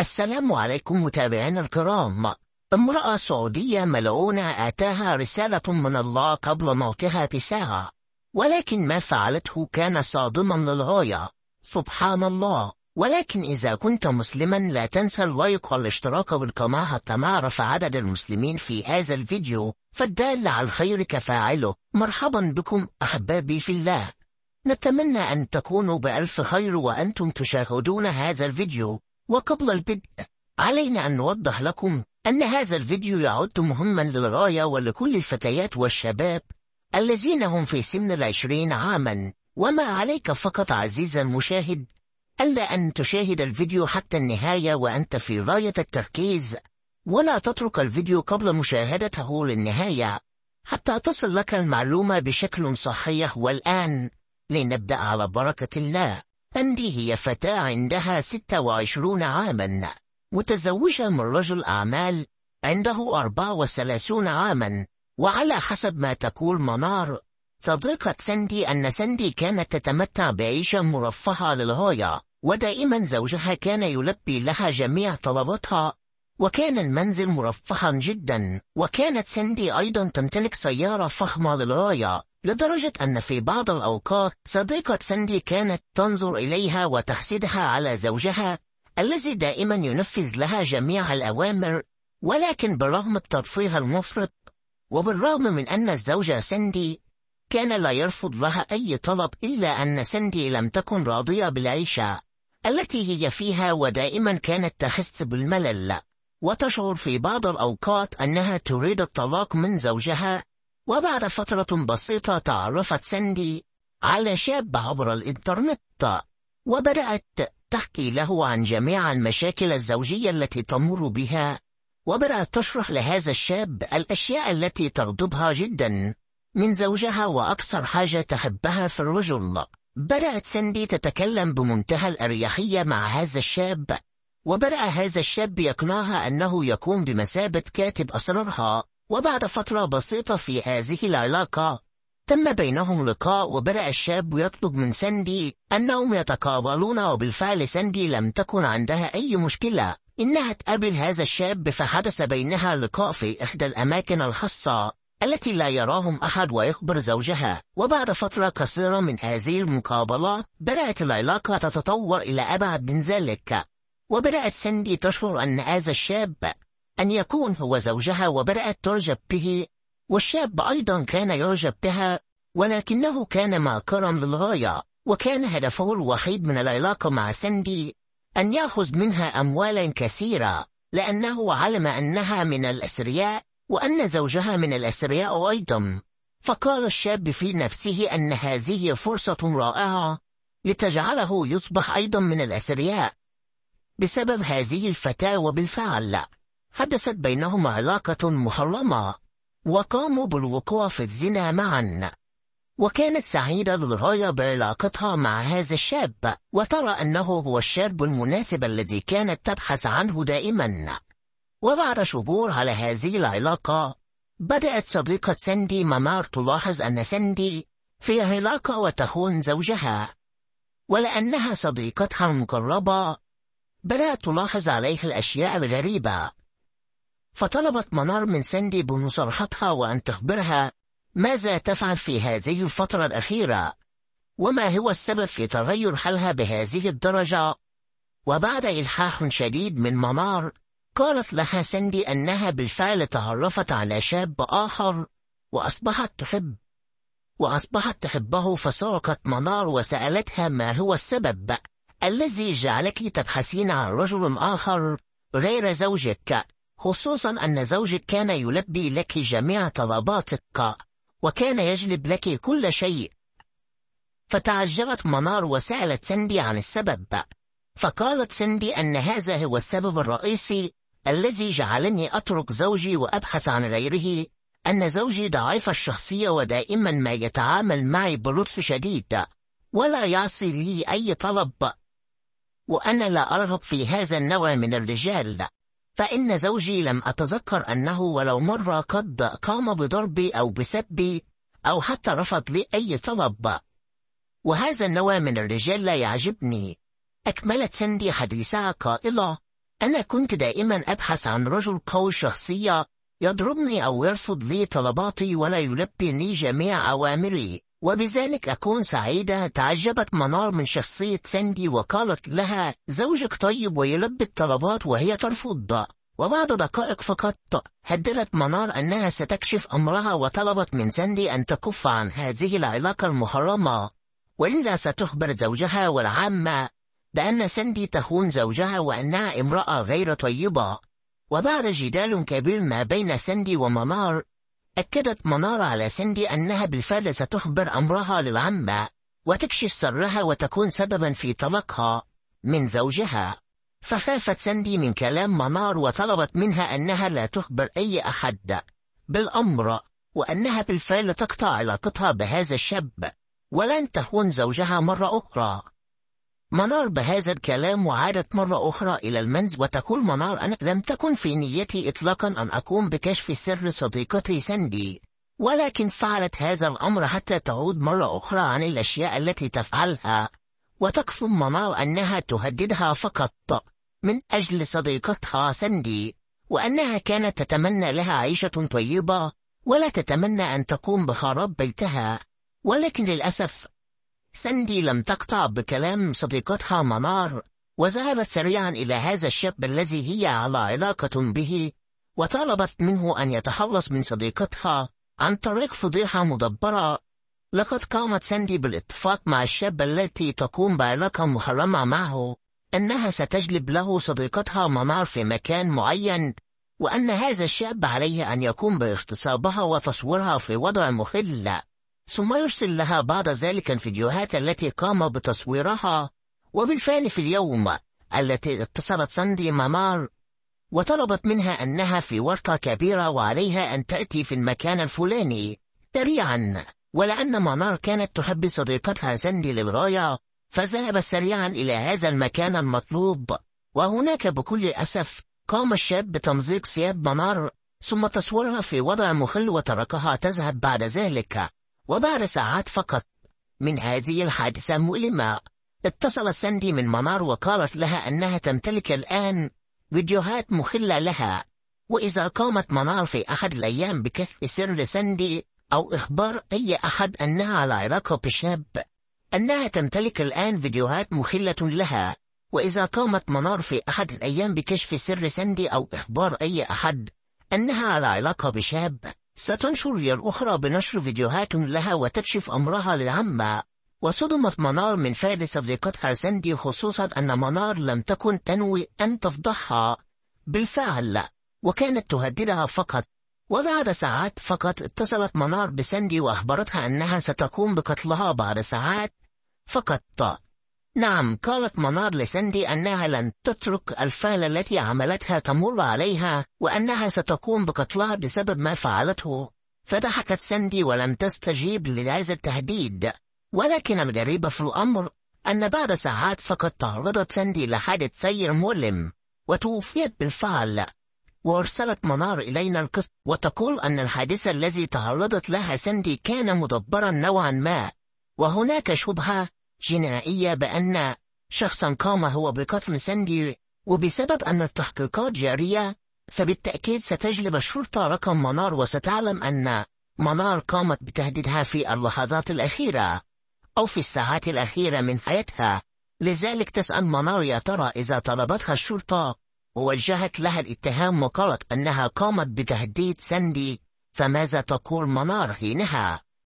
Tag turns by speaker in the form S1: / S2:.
S1: السلام عليكم متابعينا الكرام امرأة سعودية ملعونة آتاها رسالة من الله قبل موتها بساعة ولكن ما فعلته كان صادما للغاية سبحان الله ولكن إذا كنت مسلما لا تنسى اللايك والاشتراك بالقناة حتى نعرف عدد المسلمين في هذا الفيديو فالدال على الخير كفاعله مرحبا بكم أحبابي في الله نتمنى أن تكونوا بألف خير وأنتم تشاهدون هذا الفيديو وقبل البدء علينا أن نوضح لكم أن هذا الفيديو يعد مهما للغاية ولكل الفتيات والشباب الذين هم في سن العشرين عاما وما عليك فقط عزيزا المشاهد ألا أن تشاهد الفيديو حتى النهاية وأنت في غاية التركيز ولا تترك الفيديو قبل مشاهدته للنهاية حتى تصل لك المعلومة بشكل صحيح والآن لنبدأ على بركة الله أندي هي فتاة عندها 26 عاما متزوجة من رجل أعمال عنده 34 عاما وعلى حسب ما تقول منار صديقة ساندي أن ساندي كانت تتمتع بعيشة مرفهة للغاية ودائما زوجها كان يلبي لها جميع طلباتها وكان المنزل مرفها جدا وكانت سندي أيضا تمتلك سيارة فخمة للغاية لدرجة أن في بعض الأوقات صديقة سندي كانت تنظر إليها وتحسدها على زوجها الذي دائما ينفذ لها جميع الأوامر ولكن بالرغم الترفيه المفرط وبالرغم من أن الزوجة سندي كان لا يرفض لها أي طلب إلا أن سندي لم تكن راضية بالعيشة التي هي فيها ودائما كانت تحس بالملل وتشعر في بعض الأوقات أنها تريد الطلاق من زوجها وبعد فترة بسيطة تعرفت ساندي على شاب عبر الإنترنت وبدأت تحكي له عن جميع المشاكل الزوجية التي تمر بها وبدأت تشرح لهذا الشاب الأشياء التي تغضبها جدا من زوجها وأكثر حاجة تحبها في الرجل بدأت ساندي تتكلم بمنتهى الأريحية مع هذا الشاب وبدأ هذا الشاب يقنعها أنه يكون بمثابة كاتب أسرارها وبعد فترة بسيطة في هذه العلاقة تم بينهم لقاء وبدأ الشاب يطلب من ساندي أنهم يتقابلون وبالفعل ساندي لم تكن عندها أي مشكلة إنها تقابل هذا الشاب فحدث بينها لقاء في إحدى الأماكن الخاصة التي لا يراهم أحد ويخبر زوجها وبعد فترة قصيرة من هذه المقابلات بدأت العلاقة تتطور إلى أبعد من ذلك وبدأت سندي تشعر أن هذا الشاب أن يكون هو زوجها وبدأت تعجب به والشاب أيضا كان يعجب بها ولكنه كان معكرا للغاية وكان هدفه الوحيد من العلاقة مع سندي أن يأخذ منها أموالا كثيرة لأنه علم أنها من الأثرياء وأن زوجها من الأثرياء أيضا فقال الشاب في نفسه أن هذه فرصة رائعة لتجعله يصبح أيضا من الأثرياء بسبب هذه الفتاوى بالفعل حدثت بينهما علاقة محرمة وقاموا بالوقوع في الزنا معا وكانت سعيدة للغاية بعلاقتها مع هذا الشاب وترى أنه هو الشاب المناسب الذي كانت تبحث عنه دائما وبعد شهور على هذه العلاقة بدأت صديقة ساندي ممار تلاحظ أن ساندي في علاقة وتخون زوجها ولأنها صديقتها المقربة بدأت تلاحظ عليه الأشياء الغريبة فطلبت منار من سندي بمصارحتها وأن تخبرها ماذا تفعل في هذه الفترة الأخيرة وما هو السبب في تغير حالها بهذه الدرجة وبعد إلحاح شديد من منار قالت لها سندي أنها بالفعل تعرفت على شاب آخر وأصبحت تحب وأصبحت تحبه فسرقت منار وسألتها ما هو السبب الذي جعلك تبحثين عن رجل آخر غير زوجك خصوصا أن زوجك كان يلبي لك جميع طلباتك وكان يجلب لك كل شيء فتعجبت منار وسألت سندي عن السبب فقالت سندي أن هذا هو السبب الرئيسي الذي جعلني أترك زوجي وأبحث عن غيره أن زوجي ضعيف الشخصية ودائما ما يتعامل معي بلطف شديد ولا يعصي لي أي طلب وأنا لا أرغب في هذا النوع من الرجال فإن زوجي لم أتذكر أنه ولو مرة قد قام بضربي أو بسبي أو حتى رفض لي أي طلب وهذا النوع من الرجال لا يعجبني أكملت سندي حديثها قائلة أنا كنت دائما أبحث عن رجل قوي شخصية يضربني أو يرفض لي طلباتي ولا يلبي لي جميع أوامري وبذلك أكون سعيدة تعجبت منار من شخصية ساندي وقالت لها زوجك طيب ويلبي الطلبات وهي ترفض وبعد دقائق فقط هددت منار أنها ستكشف أمرها وطلبت من ساندي أن تكف عن هذه العلاقة المحرمة وإلا ستخبر زوجها والعامة بأن ساندي تخون زوجها وأنها امرأة غير طيبة وبعد جدال كبير ما بين ساندي ومنار أكدت منارة على سندي أنها بالفعل ستخبر أمرها للعمة وتكشف سرها وتكون سببا في طلاقها من زوجها فخافت سندي من كلام منار وطلبت منها أنها لا تخبر أي أحد بالأمر وأنها بالفعل تقطع علاقتها بهذا الشاب ولن تخون زوجها مرة أخرى منار بهذا الكلام وعادت مرة أخرى إلى المنز وتقول منار أنا لم تكن في نيتي إطلاقا أن أقوم بكشف سر صديقتي ساندي ولكن فعلت هذا الأمر حتى تعود مرة أخرى عن الأشياء التي تفعلها وتقسم منار أنها تهددها فقط من أجل صديقتها ساندي وأنها كانت تتمنى لها عيشة طيبة ولا تتمنى أن تقوم بخراب بيتها ولكن للأسف ساندي لم تقطع بكلام صديقتها منار وذهبت سريعا إلى هذا الشاب الذي هي على علاقة به وطلبت منه أن يتخلص من صديقتها عن طريق فضيحة مدبرة لقد قامت ساندي بالاتفاق مع الشاب التي تقوم بعلاقة محرمة معه أنها ستجلب له صديقتها منار في مكان معين وأن هذا الشاب عليه أن يقوم باغتصابها وتصويرها في وضع مخل ثم يرسل لها بعد ذلك الفيديوهات التي قام بتصويرها وبالفعل في اليوم التي اتصلت ساندي مامار وطلبت منها أنها في ورطة كبيرة وعليها أن تأتي في المكان الفلاني سريعا ولأن مامار كانت تحب صديقتها ساندي للغاية فذهب سريعا إلى هذا المكان المطلوب وهناك بكل أسف قام الشاب بتمزيق ثياب مامار ثم تصويرها في وضع مخل وتركها تذهب بعد ذلك وبعد ساعات فقط من هذه الحادثة المؤلمة اتصلت ساندي من منار وقالت لها أنها تمتلك الآن فيديوهات مخلة لها وإذا قامت منار في أحد الأيام بكشف سر ساندي أو إخبار أي أحد أنها على علاقة بشاب أنها تمتلك الآن فيديوهات مخلة لها وإذا قامت منار في أحد الأيام بكشف سر ساندي أو إخبار أي أحد أنها على علاقة بشاب ستنشر الأخرى بنشر فيديوهات لها وتكشف أمرها للعامة وصدمت منار من فعل صديقتها ساندي خصوصا أن منار لم تكن تنوي أن تفضحها بالفعل وكانت تهددها فقط وبعد ساعات فقط اتصلت منار بساندي وأخبرتها أنها ستقوم بقتلها بعد ساعات فقط نعم قالت منار لسندي أنها لن تترك الفعل التي عملتها تمر عليها وأنها ستقوم بقتلها بسبب ما فعلته فضحكت سندي ولم تستجيب لهذا التهديد ولكن الغريب في الأمر أن بعد ساعات فقد تعرضت سندي لحادث سير مؤلم وتوفيت بالفعل وأرسلت منار إلينا القصة وتقول أن الحادث الذي تعرضت لها سندي كان مدبرا نوعا ما وهناك شبهة جنائية بأن شخصا قام هو بقتل ساندي وبسبب أن التحقيقات جارية فبالتأكيد ستجلب الشرطة رقم منار وستعلم أن منار قامت بتهديدها في اللحظات الأخيرة أو في الساعات الأخيرة من حياتها لذلك تسأل منار يا ترى إذا طلبتها الشرطة ووجهت لها الاتهام وقالت أنها قامت بتهديد ساندي فماذا تقول منار حينها؟